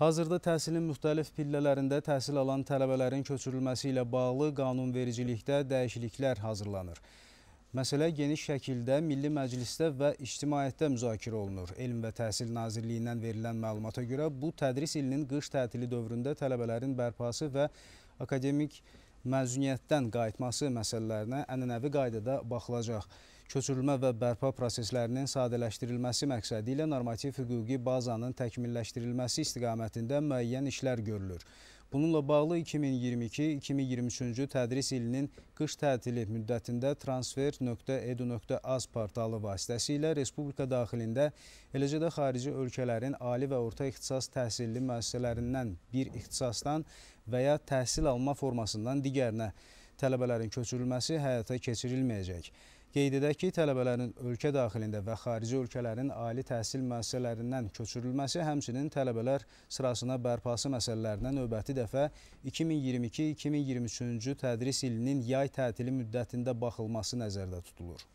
Hazırda təhsilin müxtəlif pillələrində təhsil alan tələbələrin köçürülməsi ilə bağlı qanunvericilikdə dəyişikliklər hazırlanır. Məsələ geniş şəkildə Milli Məclisdə və ictimaiyyətdə müzakirə olunur. Elm və Təhsil Nazirliyindən verilən məlumata görə bu tədris ilinin qış tətili dövründə tələbələrin bərpası və akademik təhsilinin məzuniyyətdən qayıtması məsələlərinə ənənəvi qaydada baxılacaq. Köçürülmə və bərpa proseslərinin sadələşdirilməsi məqsədi ilə normativ hüquqi bazanın təkmilləşdirilməsi istiqamətində müəyyən işlər görülür. Bununla bağlı 2022-2023-cü tədris ilinin qış tətili müddətində transfer.edu.az portalı vasitəsilə Respublika daxilində, eləcə də xarici ölkələrin ali və orta ixtisas təhsilli müəssisələrindən bir ixtisasdan və ya təhsil alma formasından digərinə tələbələrin köçürülməsi həyata keçirilməyəcək. Qeyd edək ki, tələbələrin ölkə daxilində və xarici ölkələrin ali təhsil müəssisələrindən köçürülməsi, həmçinin tələbələr sırasına bərpası məsələlərinə növbəti dəfə 2022-2023-cü tədris ilinin yay tətili müddətində baxılması nəzərdə tutulur.